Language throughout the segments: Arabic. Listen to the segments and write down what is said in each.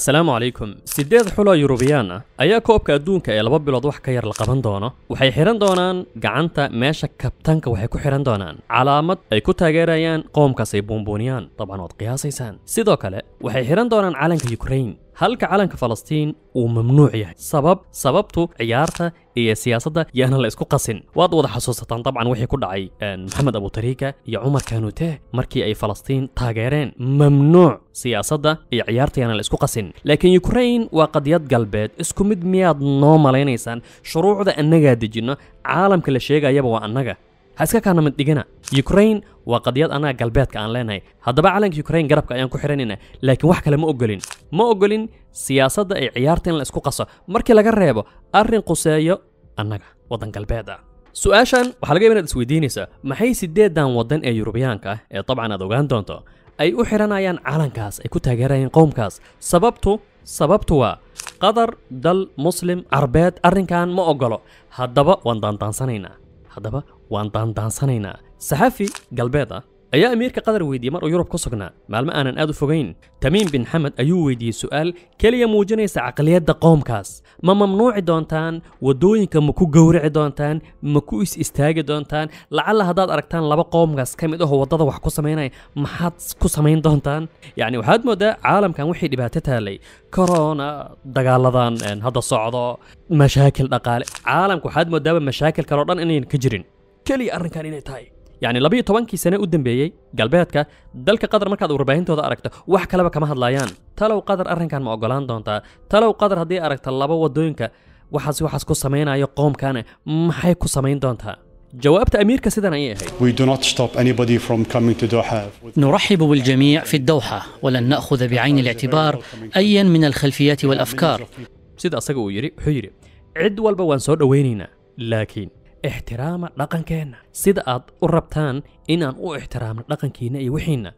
السلام عليكم سيدات حلا يوروبيانا ايا كوبكا دونكا يا لباب بلاد وحكا ير القبان دونا وحي حيران دونان قعانتا ماشا كابتانكا وحي كو حيران دونان علامت اي كو تاقير ايان قومكا بومبونيان طبعا وات سان سيدوكالي وحي حيران دونان عالنك يوكرين halka calanka falastiin uu mamnuuc yahay sabab sababtu ciyaarta iyo siyaasadda yaana la isku qasin waad wada xasuusataan dabcan wixii ku dhacay maxamed abutariika iyo cumar kanuute markii ay falastiin taageereen mamnuuc siyaasadda iyo ciyaarta yaana la isku qasin laakiin yukrain waa qadiyad galbeed isku mid miyaad noo malaynaysaan shuruucda annagaa dejinno caalamka la sheegayaba waa annaga ha iska kaana midhigana yukrain waa qadiyad annaga galbeedka aan leenahay haddaba calanka yukrain garabka ayaan ku xidhanayna laakiin wax kale ma ogolin ma ogolin siyaasadda ay ciyaarta in la isku qaso markii laga reebo arrin quseeyo annaga waddan galbeed ah su-aashan waxaa laga yaba inaad isweydiinaysaa maxay sideedan waddan ee yurubiyaanka ah ee dabcan aad ogaan doonto ay u xidhanayaan calankaas ay ku taageerayaan qowmkaas sababtu sababtu waa qadar dal muslim carbeed arrinkan ma ogolo haddaba waan daandaansanayna haddaba waan daandaansanaynaa saxafi galbeed ah أيا أميركا قدر ويدي مر يورب كسقنا مع ما أنا أدو فوقين تميم بن حمد أيو ويدي سؤال كليا موجني عقلية دقوم كاس ما ممنوع دونتان ودوينك مكو قورع دونتان مكو إس إستاج دونتان لعل هذا أركتان لبا قوم كاس كم إده هو ضد وحكو سميني ما حد كسمين دونتان يعني وهاد مدة عالم كان وحيد باتتها لي كورونا دقال لذان إن هذا صعدة مشاكل دقال عالم كو حد مدة مشاكل كورونا إن ينكجرن كلي أرن كان إني يعني لبي توانكي سنة قدن بيهي قلبهاتك دالك قدر مركاد ورباهين توضا أركتا وحكا لبا كما هدلايان تالو قدر أرهن كان مؤقلان دونتا تالو قدر هدي أركتا لبا ودوينك وحاسي وحاس كو سمينا يو قوم كان محاي كو سمين دونتا جوابت أمير كسيدان أيهي We do not stop anybody from coming to Doha نرحب بالجميع في الدوحة ولن نأخذ بعين الاعتبار أيا من الخلفيات والأفكار سيد أصدقوا يري حيري عد والبوان سود وينينا لكن احترام رقم كينا سيد أض وربتان إن أن احترام رقم كينا يوحينا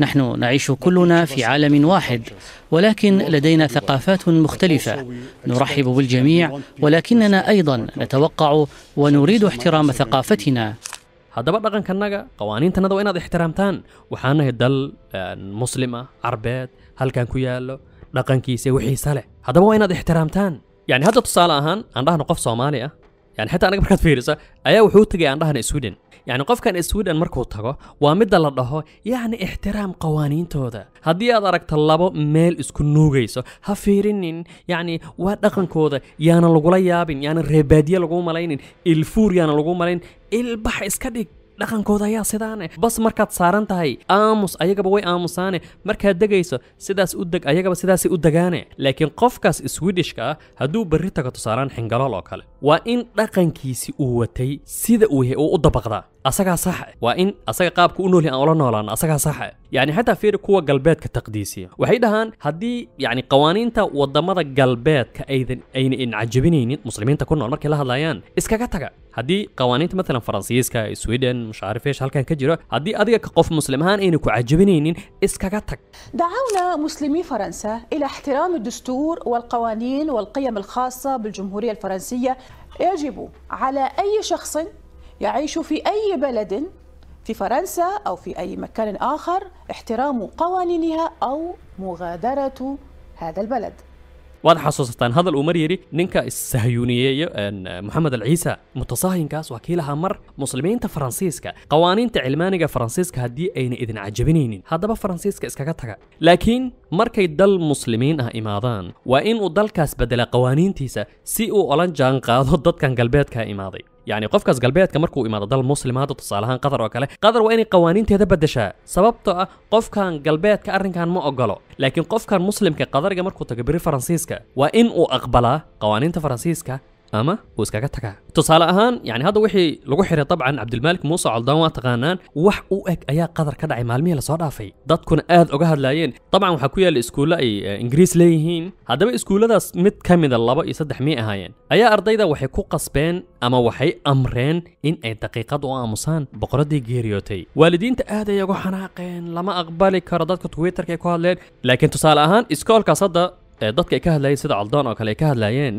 نحن نعيش كلنا في عالم واحد ولكن لدينا ثقافات مختلفة نرحب بالجميع ولكننا أيضا نتوقع ونريد احترام ثقافتنا هذا بعد رقم كنا قوانين تنظر إن احترامتان وحانا هدل آه، مسلمة عربات هل كان كيالو رقم كيسي وحي صالح هذا بعد احترامتان يعني هذا تصال أهان عن رهن قف صوماليا yani xataa anaga markaad fiiriso ayaa wuxuu tegay aan dhahna sweden yacni qofkan sweden markuu tago waa midda la dhaho yacni ixtiraam qawaaniintooda haddii aad aragto labo meel isku nuugayso ha fiirinin yacni waa dhaqankooda yaana lagula yaabin yaana reebaadiye laguu malaynin ilfuur yaana lagu malayn ilbax iska dhig dhaqankooda ayaa sidaane bas markaad saaran tahay aamus ayagaba way aamusaane markaad degayso sidaas u deg ayagaba sidaasay u degaane laakiin qofkaas swedishka ah hadduu berri tago tusaalaan xingalool oo kale وإن دقن كيسي أوتي سيدا أوه أو أدبغ ذا أساقا صح وإن أساقا قابك أنولي أولا نولا أساقا صح يعني حتى فير كوا قلبات كتقديسي وحيدا هان هدي يعني قوانين تا ودمادا قلبات كأيذ أين إن عجبينين مسلمين تكون نولمر كلاها لايان إسكا قاتاكا هدي قوانين مثلا فرنسيسكا سويدن مش عارف ايش هل كان كجيرو هدي أدقا كقوف مسلم هان إنك عجبينين إسكا قاتاك دعونا مسلمي فرنسا إلى احترام الدستور والقوانين والقيم الخاصة بالجمهورية الفرنسية يجب على أي شخص يعيش في أي بلد في فرنسا أو في أي مكان آخر احترام قوانينها أو مغادرة هذا البلد وهذا حصوص الثاني هذا الأمر يري ننكا السهيونية أن محمد العيسى متصاهن كاس وكيلها مر مسلمين تفرانسيسكا قوانين تعلمانيكا فرانسيسكا هدي أين إذن عجبنين هذا بفرانسيسكا إسكاكتها لكن مركا يدل مسلمين ها إماضان وإن أدل كاس بدل قوانين تيسا سيء أولان جان قاضو ضد كان قلبات كا إماضي يعني قفكاس قلبيت كمركو إما ضل مسلم هذا تصال هان قدر وكله قدر وإني قوانين تهذا بدشة سببته قف كان قلبيت كأرن كان مو لكن قف كان مسلم كقدر كمركو تجبر فرنسيسكا وإن أقبله قوانين تفرنسيسكا أما بوسكا إسكاغا تكا تصالة يعني هذا وحي لغوحيري طبعا عبد الملك موسى عالدان واتغانان وح أوك أيا قدر كدع مالمية لصورة في داد كون أهد أغهد لايين طبعا وحكويا الإسكولة أي آه، إنجريس ليهين هذا با إسكولة دا سميت كامد اللابا يصدح مي أهايين أيا أردي دا وحي كو قصبين أما وحي أمرين إن أي دقيقة دو آموسان بقرة دي جيريوتي والدين تا أهد يغو حناقين لما أقبالي كاردات كو تويتر كي لكن تصالة أهان إسكول كاسد dadka ay ka hadlayeen sida caldaan oo kale ay ka hadlayeen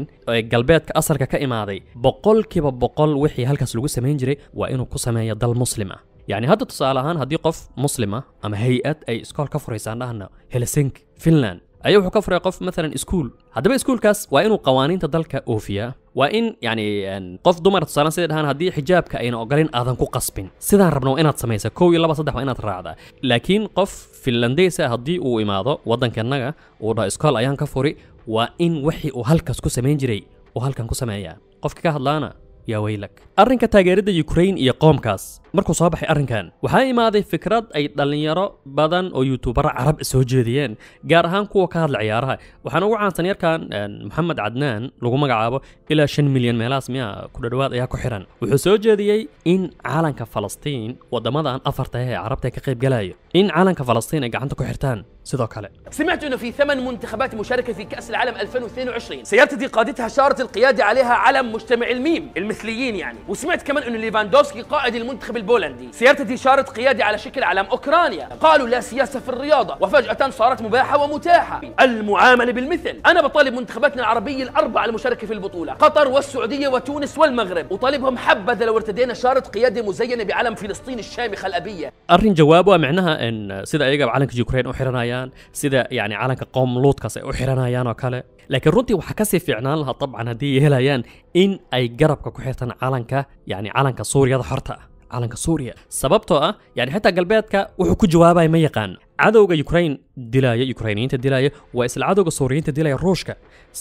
galbeedka asarka ka imaaday boqolkiiba boqol wixii halkaas lagu samayn jiray waa inuu ku sameeyo dal muslim ah يعني هذا تسأل عن هدي قف مسلمة أما هيئة أي إسكول كفر يسعناها هلسنك فنلان أيوه كفر يقف مثلا إسكول هذا بقى إسكول كاس وإنه قوانين تدلك أوفيا waa in yani qof dumar tusaalan sidii dhahaan haddii xijaabka ayna ogolin aadan ku qasbin sidaan rabna waa inaad samaysa kow iyo laba saddex waa inaad raacda laakiin qof finlandeysa haddii uu imaado waddankannaga uu dhaho iskool ayaan ka furi waa in wixii uu halkaas ku samayn jiray uu halkan ku sameeyaa qofka ka hadlaana yaa weylak arrinka taageeradda ukrain iyo qoomkaas markuu soo baxay arrinkan waxaa imaaday fikrad ay dhallinyaro badan oo yuutubaro carab soo jeediyeen gaar ahaan kuwa ka hadla ciyaaraha waxaana ugu caansan yarkan maxamed cadnaan lagu magacaabo ilaa shan milyan meelahaas miya kudhadhawaad ayaa ku xiran wuxuu soo jeediyey in calanka falastiin waddamadan afarta ee carabta ka qayb galaya in calanka falastiin ay gacanta ku xirtaan سيدو كالي سمعت انه في ثمان منتخبات مشاركه في كاس العالم 2022 سيارتي قادتها شاره القياده عليها علم مجتمع الميم المثليين يعني وسمعت كمان انه ليفاندوفسكي قائد المنتخب البولندي سيارتي شارت قيادي على شكل علم أوكرانيا قالوا لا سياسة في الرياضة وفجأة صارت مباحة ومتاحة المعاملة بالمثل أنا بطالب منتخباتنا العربية الأربعة المشاركة في البطولة قطر والسعودية وتونس والمغرب وطالبهم حبذا لو ارتدينا شارة قيادي مزينة بعلم فلسطين الشامخة الأبية أرين جوابه معناها إن سيدا ايجا علنك يوكرين أحرنايان سيدا يعني علنك قوم لوط أحرنايان وكله لكن رنتي وحكسي في عنالها طبعا هدي هلايان ان اي قربك ay علنك يعني علنك سوريا yacni calanka suuriya sababtoo ah yani xataa galbeedka wuxuu ku jawaabay ma yaqaan cadawga Ukraine dilaya ukrainiyiinta dilaya waa isla cadawga suuriyiinta dilaya ruushka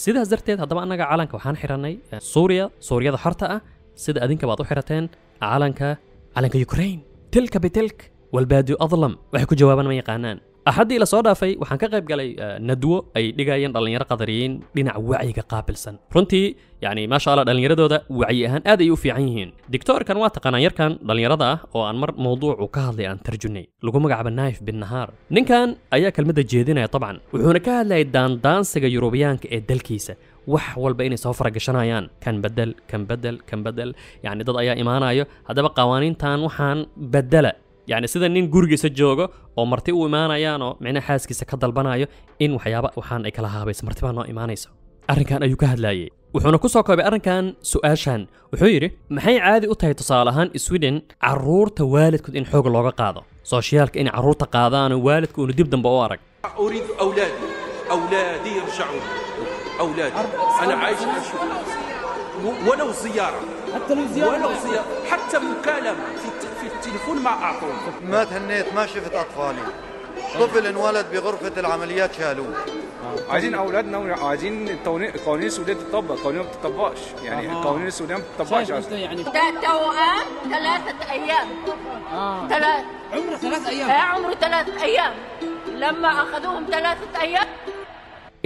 sida darteed hadaba anaga calanka waxaan xiranay suuriya suuriyada harta ah sida adinka baad u xirateen calanka calanka Ukraine tilka bitilk والبادئ أظلم وحكو جوابا ما يقانان axaddii ila soo dhaafay waxaan ka qayb galay nadwo ay dhigayeen dhallinyaro qadariyiin dhinaca wacyiga qaabilsan runtii yani maasha alla dhallinyaradooda wacyi ahaan aad ayay u fiican yihiin dictoorkan waa taqaanaan yarkan dhallinyarada ah oo aan mar mawduucu ka hadlay aan tarjunay lagu magacaaba naif bin nahaar ninkan ayaa kelmadda jeedinaya dabcan wuxuuna ka hadlayay daandaansiga yurubiyaanka ee dalkiisa wax walba inay soo faragashanayaan kan bedel kan bedel kan bedel yacni dad ayaa imaanayo haddaba qawaaniintan waxaan bedela يعني سيدا نين قرقيسة جوغو أو مرتي أو إمانا يانو معنى حاس كيسا كدل بنايو إن وحيابا وحان إيكالا هابيس مرتبا نو إمانا يسو أرن كان أيوكا هاد لايي وحونا كوسوكو بأرن كان سؤاشان وحيري محي عادي أوتاي تصالحان إسويدن عرور توالد كنت إن حوغ لوغا قاضو سوشيالك إن عرور تقاضان والد كونو دبدا بوارك أريد أولادي أولادي يرجعون أولادي أنا عايش ولو زيارة حتى لو زيارة ولو زيارة حتى مكالمة في في التليفون ما اعطوه ما تهنيت ما شفت اطفالي طفل انولد بغرفه العمليات شالوه عايزين اولادنا عايزين قوانين السودان تطبق قوانين ما بتطبقش يعني قوانين السودان ما بتطبقش يعني توأم ثلاثة ايام آه. ثلاث عمره ثلاث ايام آه، عمره ثلاث ايام لما اخذوهم ثلاثة ايام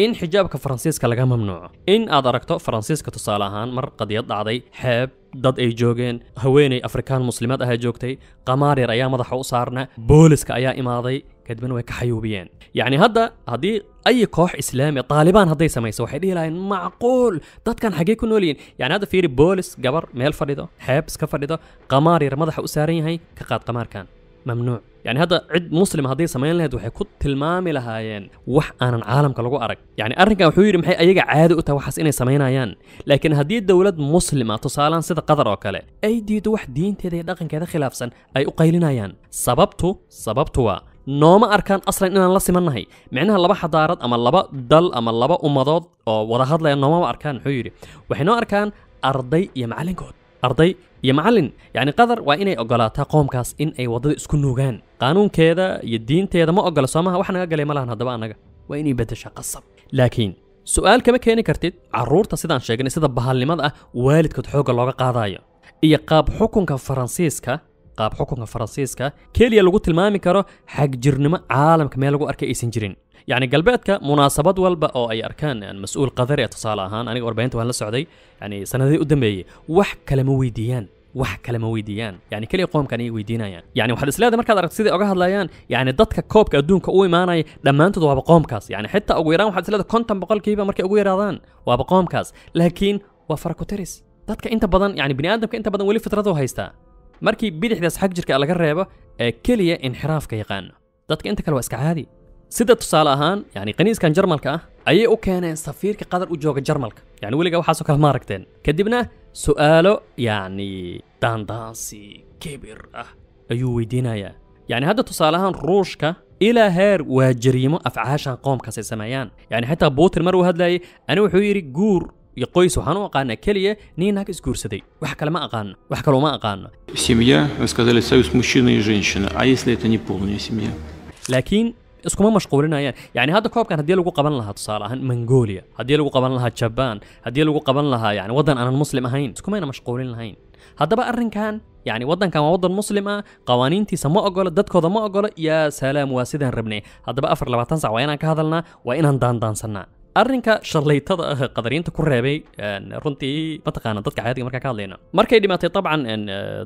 in xijaabka faransiiska laga mamnuuco in aad aragto faransiiska tusaale ahaan mar qadiyad dhacday xeeb dad ay joogeen haweeney afrikaan muslimad ahaa joogtay qamaar yar ayaa madaxa u saarna booliska ayaa imaaday kadibna way ka xayuubiyeen yacni hadda haddii أي كوح إسلامي طالبان هدي سميسو وحي دي لاين معقول داد كان حقي كنولين يعني هذا فيري بولس قبر ميل فريدو حبس كفريدو قماري رمضح أسارين هاي كقاد قمار كان ممنوع يعني هذا عد مسلم هذي سمين لهد وحي كت تلمامي لها وح أنا العالم كلاقو أرق يعني أرنك أو حيوري محي أيقع عادي أتا وحس إني سمين أيان لكن هذي الدولة مسلمة تصالا سيدة قدر وكالي أي دي دوح دين تيدي داقن كذا خلافسا أي أقيلنا يان سببتو سببتو نوما أركان أصلا إننا نلسي منهي معناها اللبا حضارت أما اللبا دل أما اللبا أمضوض ووضاهد لأن نوما أركان حيوري وحينو أركان أرضي يمعلن كود arday iyo macallin yacni qadar waa inay ogolaataa qoomkaas in ay waddada isku nuugaan qaanuunkeeda iyo diinteeda ma ogola soomaha wax naga galay ma lahan haddaba annaga waa inay beddeshaa qasab laakiin su-aal kama keeni kartid carruurta sidaan sheegnay sida bahalnimada ah waalidkood xoogga looga qaadayo iyo qaab xukunka faransiiska qaab xukunka faransiiska keliya lagu tilmaami karo xagjirnimo caalamka meel lagu arkay aysan jirin yacni galbeedka munaasabad walba oo ay arkaan mas-uul qadari tusaale ahaan aniga warbaahinta waan la socday yani sanadihii u dambeeyey wax kale ma weydiiyaan wax kale ma weydiiyaan yani keliya qoomkan ayay weydiinayaan yani waxaad isleedahay markaad aragto sidai oga hadlayaan yani dadka koobka adduunka u imaanaya dhammaantood waaba qoomkaas yani xitaa ugu yaraan waxaad isleedahay konton boqolkiiba markay ugu yaraadaan waaba qoomkaas laakiin waa faraku tiris dadka inta badan yani bini aadamka inta badan weli fitradu haystaa markii bidixdaas xag jirka laga reebo ee keliya inxiraafka yaqaana dadka inta kale waa iska caadi sida tusaale ahaan yani qaniiskan jarmalka ah ayay u keeneen safiirka qadar u jooga jarmalka yani weligaa waxaasoo kale ma aragteen kadibna su'aalo yani daandaansi kibir ah ayuu weydiinayaa yani hadda tusaale ahaan ruushka ilaa heer waa jariimo afcaashan qoomkaas ay sameeyaan yani xitaa buutin mar uu hadlayay ani wuxuu yidhi guur iyo qoys waxaan u aqaanaa keliya nin naag isguursaday wax kale ma aqaano wax kaloo ma aqaano семья вы сказали союз мужчины и женщины а если это не полная семья laakiin iskuma mashquulinayaan yani hadda koobkan haddii lagu qaban lahaa tusaale ahaan mongolia haddii lagu qaban lahaa jaban haddii lagu qaban lahaa yani waddan aanan muslim ahayn iskumayna mashquulin lahayn haddaba arrinkan يعني ودن كان ودن مسلم اه قوانين تي سما اقول دتكو ما اقول يا سلام واسدان ربني هذا بقى افر لبعتان ساعة وين كهذلنا وين هندان دان سنان arrinka sharlaytada ah qadariinta ku reebay runtii mataqaana dadka caadiga markaa ka hadlayna markay dhimatay dabcan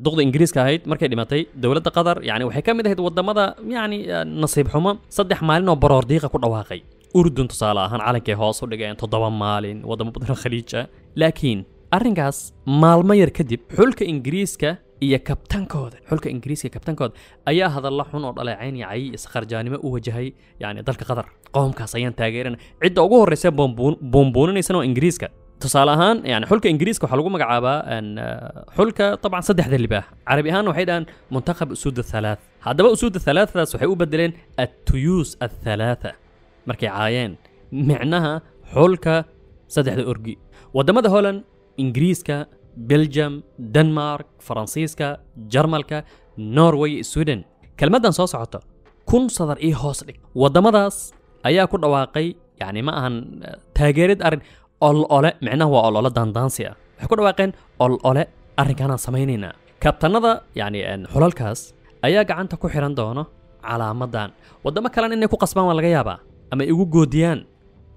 duqda ingiriiska ahayd markay dhimatay dowladda qatar yani waxay ka mid ahayd wadamada yani nasiib xumo saddex maalin oo baroor diiqa ku dhawaaqay urdun tusaale ahaan calankay hoos u dhigeen toddoba maalin wadamo badan oo khaliij ah laakiin arrinkaas maalmo yar kadib xulka ingiriiska iyo kabtankooda xulka ingiriiska kabtankooda ayaa hadalla xun oo dhaleecaynayay isqarjaanimo u wajahay yani dalka qatar qoomkaas ayaan taageerana cidda ugu horreysa boomboonanaysan oo ingiriiska tusaale ahaan yani xulka ingiriiska waxaa lagu magacaabaa xulka dabcan saddexda libaax carabi ahaan waxay dhahaan muntaqab usuuda thalaatha haddaba usuuda thalaatadaas waxay u bedeleen attuyuus athalaatha markay caayeen micnaha xulka saddexda orgi waddamada holland ingiriiska بلجم دنمارك فرانسيسكا جرمالكا نوروي السودان كلمة دان سو سعطة كون صدر إيه هوسلك ودمداس أيا كون أواقي يعني ما أهن تاقيرد أرن أول أولا معنى هو أول أولا دان دانسيا حكون أواقين أول أولا أرن كانا سمينينا كابتن يعني أن حلالكاس أيا قعان تكو حيران دونا على مدان ودما كلان ان يكو قسمان والغيابا أما إيقو قوديان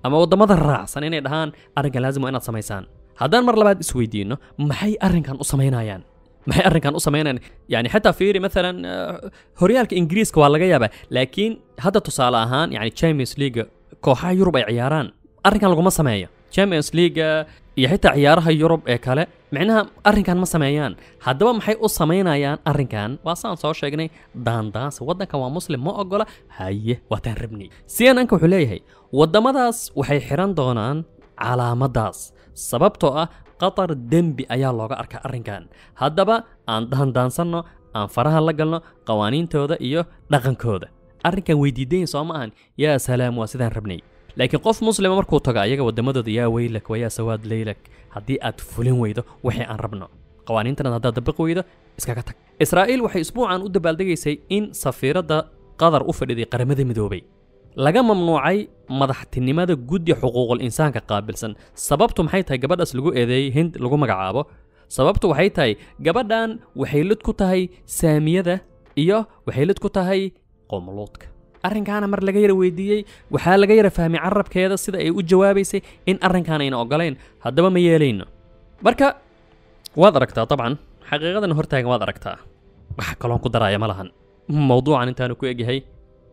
أما ودما دان راع سنيني دهان أرن لازم وإنا سميسان هذان مرة بعد سويدين ما هي أرن كان أصمينا يعني ما هي أرن كان أصمينا يعني. يعني حتى فيري مثلا آه، هوريالك إنجليز كوالا جايبة لكن هذا تصال أهان يعني تشامبيونز ليج كوها يوروب عياران أرن كان لغو ما تشامبيونز ليج يحتى عيارها يوروب إيه كالي معناها أرن كان ما سمايان هذا ما هي أصمينا يعني أرن كان واصلا صار شيء دان دان سوادنا كوا مسلم ما أقوله هاي وتنربني سيان أنكو حليه هي وده ماذاس وحي حيران دونان على مداس sababtoo ah qatar dembi ayaa looga arkaa arrinkan haddaba aan daandaansanno aan faraha la galno qawaaniintooda iyo dhaqankooda arrinkan weydiidanya soo ma ahan yaa salaam waa sidaan rabnay laakiin qof muslima markuu tago ayaga wadamadooda yaa weylak wayaa sawaad leylak haddii aad fulin weydo wixii aan rabno qawaaniintana haddaad dabaqi weydo iskaga tag israa'iil waxay isbuucan u dabaaldegaysay in safiiradda qatar u fadhiday qaramada midoobay laga mamnuucay madaxtinimada guddi xuquuqul insaanka qaabilsan sababtu maxay tahay gabadhaas lagu eedeeyey hind lagu magacaabo sababtu waxay tahay gabadhan waxay lid ku tahay saamiyada iyo waxay lid ku tahay qoomuluudka arrinkaana mar laga yara weydiiyey waxaa laga yara fahmay carabkeeda sida ay u jawaabaysay in arrinkaan ayna ogolayn haddaba ma yeelayno marka waad aragtaa dabcan xaqiiqadan hortaagan waad aragtaa wax kaloon ku daraaya ma lahan mawduucan intaanu ku egyahay